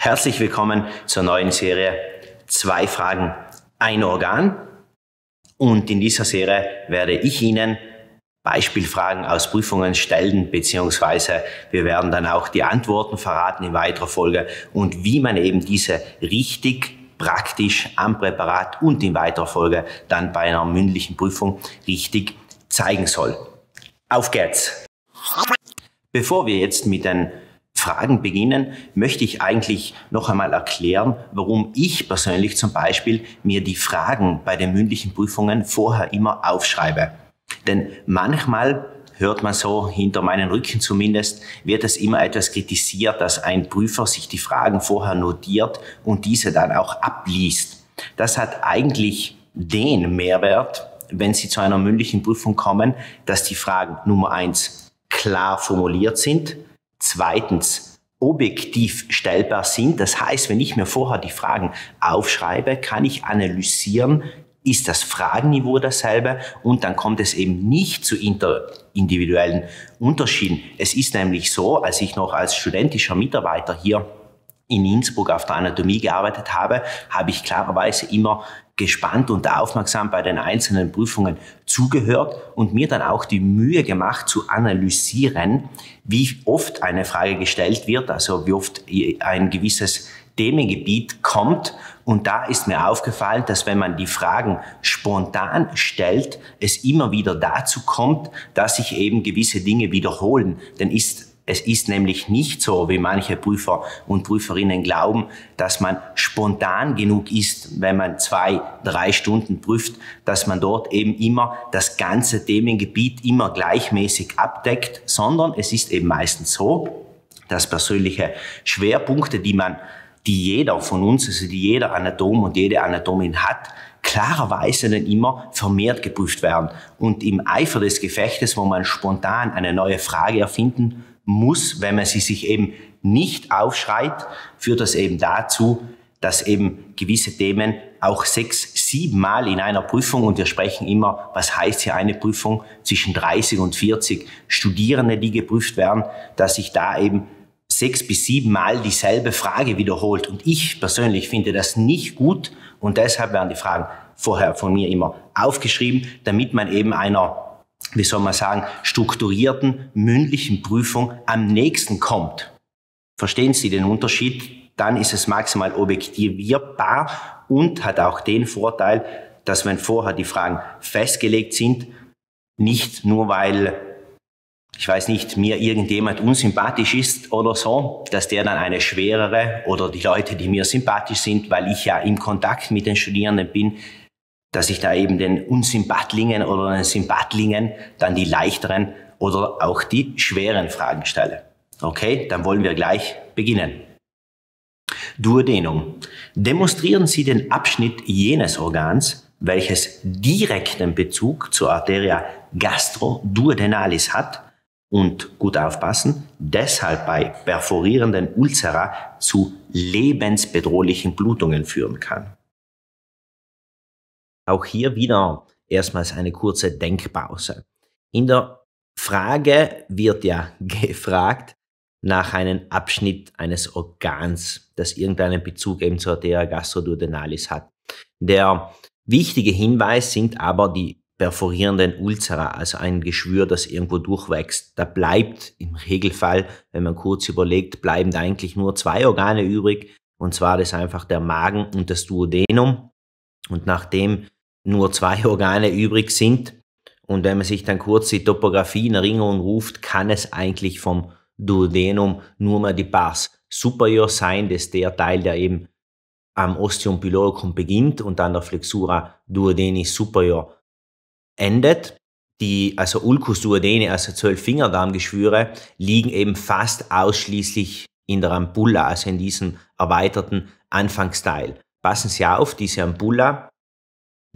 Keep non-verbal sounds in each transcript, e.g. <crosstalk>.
Herzlich willkommen zur neuen Serie Zwei Fragen, ein Organ. Und in dieser Serie werde ich Ihnen Beispielfragen aus Prüfungen stellen, beziehungsweise wir werden dann auch die Antworten verraten in weiterer Folge und wie man eben diese richtig praktisch am Präparat und in weiterer Folge dann bei einer mündlichen Prüfung richtig zeigen soll. Auf geht's! Bevor wir jetzt mit den Fragen beginnen, möchte ich eigentlich noch einmal erklären, warum ich persönlich zum Beispiel mir die Fragen bei den mündlichen Prüfungen vorher immer aufschreibe. Denn manchmal hört man so, hinter meinen Rücken zumindest, wird es immer etwas kritisiert, dass ein Prüfer sich die Fragen vorher notiert und diese dann auch abliest. Das hat eigentlich den Mehrwert, wenn Sie zu einer mündlichen Prüfung kommen, dass die Fragen Nummer eins klar formuliert sind, zweitens objektiv stellbar sind. Das heißt, wenn ich mir vorher die Fragen aufschreibe, kann ich analysieren, ist das Fragenniveau dasselbe und dann kommt es eben nicht zu individuellen Unterschieden. Es ist nämlich so, als ich noch als studentischer Mitarbeiter hier in Innsbruck auf der Anatomie gearbeitet habe, habe ich klarerweise immer gespannt und aufmerksam bei den einzelnen Prüfungen zugehört und mir dann auch die Mühe gemacht zu analysieren, wie oft eine Frage gestellt wird, also wie oft ein gewisses Themengebiet kommt. Und da ist mir aufgefallen, dass wenn man die Fragen spontan stellt, es immer wieder dazu kommt, dass sich eben gewisse Dinge wiederholen. Denn ist es ist nämlich nicht so, wie manche Prüfer und Prüferinnen glauben, dass man spontan genug ist, wenn man zwei, drei Stunden prüft, dass man dort eben immer das ganze Themengebiet immer gleichmäßig abdeckt, sondern es ist eben meistens so, dass persönliche Schwerpunkte, die man, die jeder von uns, also die jeder Anatom und jede Anatomin hat, klarerweise dann immer vermehrt geprüft werden. Und im Eifer des Gefechtes, wo man spontan eine neue Frage erfinden muss, wenn man sie sich eben nicht aufschreit, führt das eben dazu, dass eben gewisse Themen auch sechs, sieben Mal in einer Prüfung, und wir sprechen immer, was heißt hier eine Prüfung, zwischen 30 und 40 Studierende, die geprüft werden, dass sich da eben sechs bis sieben Mal dieselbe Frage wiederholt. Und ich persönlich finde das nicht gut und deshalb werden die Fragen vorher von mir immer aufgeschrieben, damit man eben einer wie soll man sagen, strukturierten mündlichen Prüfung am nächsten kommt. Verstehen Sie den Unterschied? Dann ist es maximal objektivierbar und hat auch den Vorteil, dass wenn vorher die Fragen festgelegt sind, nicht nur weil, ich weiß nicht, mir irgendjemand unsympathisch ist oder so, dass der dann eine schwerere oder die Leute, die mir sympathisch sind, weil ich ja im Kontakt mit den Studierenden bin, dass ich da eben den Unsympathlingen oder den Sympathlingen dann die leichteren oder auch die schweren Fragen stelle. Okay, dann wollen wir gleich beginnen. Duodenum. Demonstrieren Sie den Abschnitt jenes Organs, welches direkten Bezug zur Arteria gastroduodenalis hat und gut aufpassen, deshalb bei perforierenden Ulzera zu lebensbedrohlichen Blutungen führen kann. Auch hier wieder erstmals eine kurze Denkpause. In der Frage wird ja <laughs> gefragt nach einem Abschnitt eines Organs, das irgendeinen Bezug eben zur Arteria gastroduodenalis hat. Der wichtige Hinweis sind aber die perforierenden Ulzera, also ein Geschwür, das irgendwo durchwächst. Da bleibt im Regelfall, wenn man kurz überlegt, bleiben da eigentlich nur zwei Organe übrig, und zwar das einfach der Magen und das Duodenum. Und nachdem nur zwei Organe übrig sind. Und wenn man sich dann kurz die Topografie in Erinnerung ruft, kann es eigentlich vom Duodenum nur mal die Pars superior sein, das ist der Teil, der eben am Ostium pyloricum beginnt und dann der Flexura duodenis superior endet. Die, also Ulcus duodeni, also zwölf Fingerdarmgeschwüre, liegen eben fast ausschließlich in der Ampulla, also in diesem erweiterten Anfangsteil. Passen Sie auf, diese Ampulla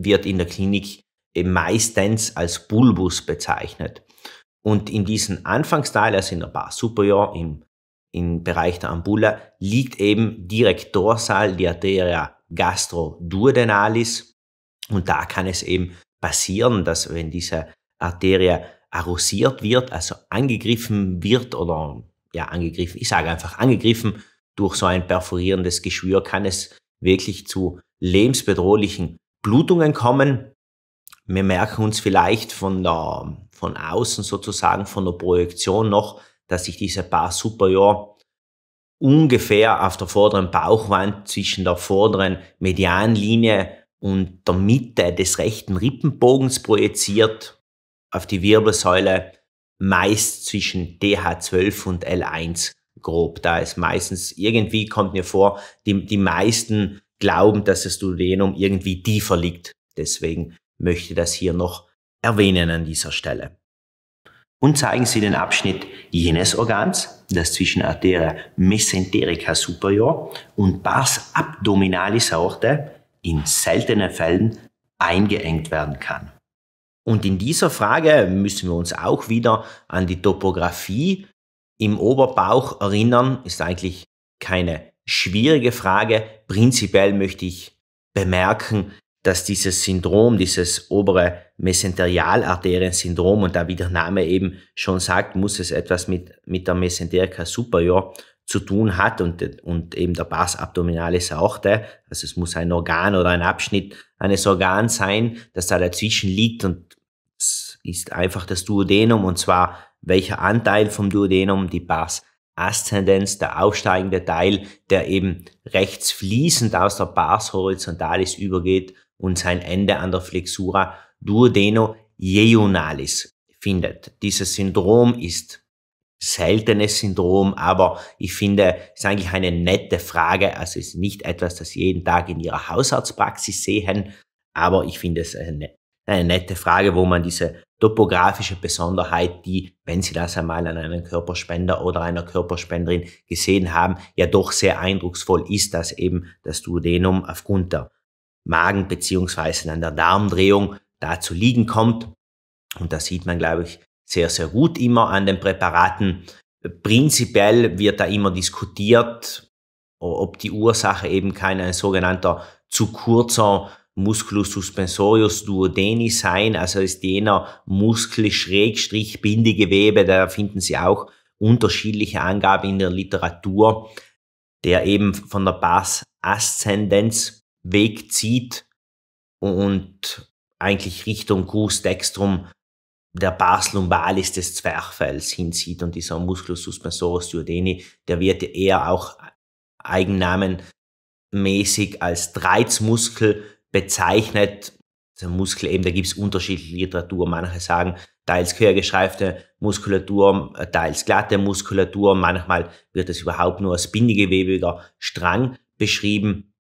wird in der Klinik äh, meistens als Bulbus bezeichnet. Und in diesem Anfangsteil, also in der Bar Superior, im, im Bereich der Ampulla, liegt eben direkt dorsal die Arteria gastroduodenalis. Und da kann es eben passieren, dass wenn diese Arteria arrosiert wird, also angegriffen wird oder ja angegriffen, ich sage einfach angegriffen durch so ein perforierendes Geschwür, kann es wirklich zu lebensbedrohlichen Blutungen kommen. Wir merken uns vielleicht von, der, von außen sozusagen, von der Projektion noch, dass sich diese paar Superior ungefähr auf der vorderen Bauchwand zwischen der vorderen Medianlinie und der Mitte des rechten Rippenbogens projiziert auf die Wirbelsäule, meist zwischen TH12 und L1 grob. Da ist meistens, irgendwie kommt mir vor, die, die meisten glauben, dass das Duodenum irgendwie tiefer liegt. Deswegen möchte ich das hier noch erwähnen an dieser Stelle. Und zeigen Sie den Abschnitt jenes Organs, das zwischen Arteria mesenterica superior und Bars abdominalis aortae in seltenen Fällen eingeengt werden kann. Und in dieser Frage müssen wir uns auch wieder an die Topographie im Oberbauch erinnern. Ist eigentlich keine schwierige Frage. Prinzipiell möchte ich bemerken, dass dieses Syndrom, dieses obere Mesenterialarterien-Syndrom, und da wie der Name eben schon sagt, muss es etwas mit, mit der Mesenterica superior zu tun hat und, und eben der Pars abdominalis aortae, also es muss ein Organ oder ein Abschnitt eines Organs sein, das da dazwischen liegt und es ist einfach das Duodenum und zwar welcher Anteil vom Duodenum, die Pars Aszendenz, der aufsteigende Teil, der eben rechts fließend aus der Pars horizontalis übergeht und sein Ende an der Flexura duodeno jejunalis findet. Dieses Syndrom ist seltenes Syndrom, aber ich finde, es ist eigentlich eine nette Frage. Also es ist nicht etwas, das Sie jeden Tag in Ihrer Hausarztpraxis sehen, aber ich finde es eine, eine nette Frage, wo man diese topografische Besonderheit, die, wenn Sie das einmal an einem Körperspender oder einer Körperspenderin gesehen haben, ja doch sehr eindrucksvoll ist, dass eben das Duodenum aufgrund der Magen- bzw. an der Darmdrehung da zu liegen kommt. Und das sieht man, glaube ich, sehr, sehr gut immer an den Präparaten. Prinzipiell wird da immer diskutiert, ob die Ursache eben kein sogenannter zu kurzer Musculus suspensorius duodeni sein, also ist jener Muskel-Bindegewebe, schrägstrich da finden Sie auch unterschiedliche Angaben in der Literatur, der eben von der Bas-Aszendenz wegzieht und eigentlich Richtung Cus dextrum der Bas lumbalis des Zwerchfells hinzieht und dieser Musculus suspensorius duodeni, der wird eher auch eigennamenmäßig als Dreizmuskel bezeichnet. Der Muskel eben, da gibt es unterschiedliche Literatur. Manche sagen teils quergeschreifte Muskulatur, äh, teils glatte Muskulatur. Manchmal wird es überhaupt nur als bindegewebiger Strang beschrieben.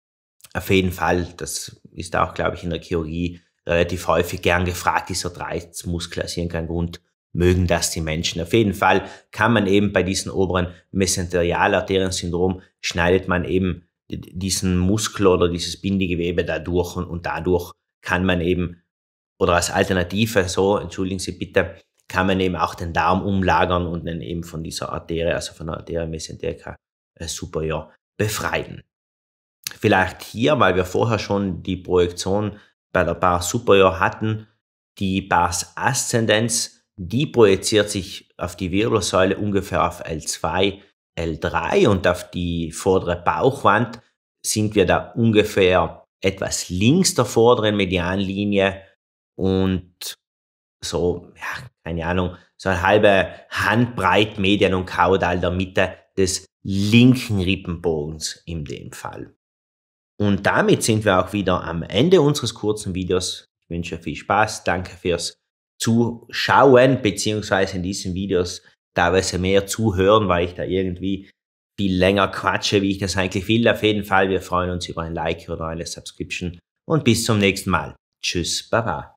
Auf jeden Fall, das ist auch, glaube ich, in der Chirurgie relativ häufig gern gefragt, dieser Dreizmuskel aus irgendeinem Grund mögen das die Menschen. Auf jeden Fall kann man eben bei diesem oberen Mesenterialarterien-Syndrom schneidet man eben diesen Muskel oder dieses Bindegewebe dadurch und, und dadurch kann man eben, oder als Alternative, so, entschuldigen Sie bitte, kann man eben auch den Darm umlagern und dann eben von dieser Arterie, also von der Arterie mesenterica äh, superior befreien. Vielleicht hier, weil wir vorher schon die Projektion bei der Bar superior hatten, die Bars Aszendenz, die projiziert sich auf die Wirbelsäule ungefähr auf L2 L3 und auf die vordere Bauchwand sind wir da ungefähr etwas links der vorderen Medianlinie und so, ja, keine Ahnung, so eine halbe Handbreit Median und Kaudal der Mitte des linken Rippenbogens in dem Fall. Und damit sind wir auch wieder am Ende unseres kurzen Videos. Ich wünsche viel Spaß, danke fürs Zuschauen, beziehungsweise in diesen Videos teilweise mehr zuhören, weil ich da irgendwie viel länger quatsche, wie ich das eigentlich will. Auf jeden Fall, wir freuen uns über ein Like oder eine Subscription und bis zum nächsten Mal. Tschüss, Baba.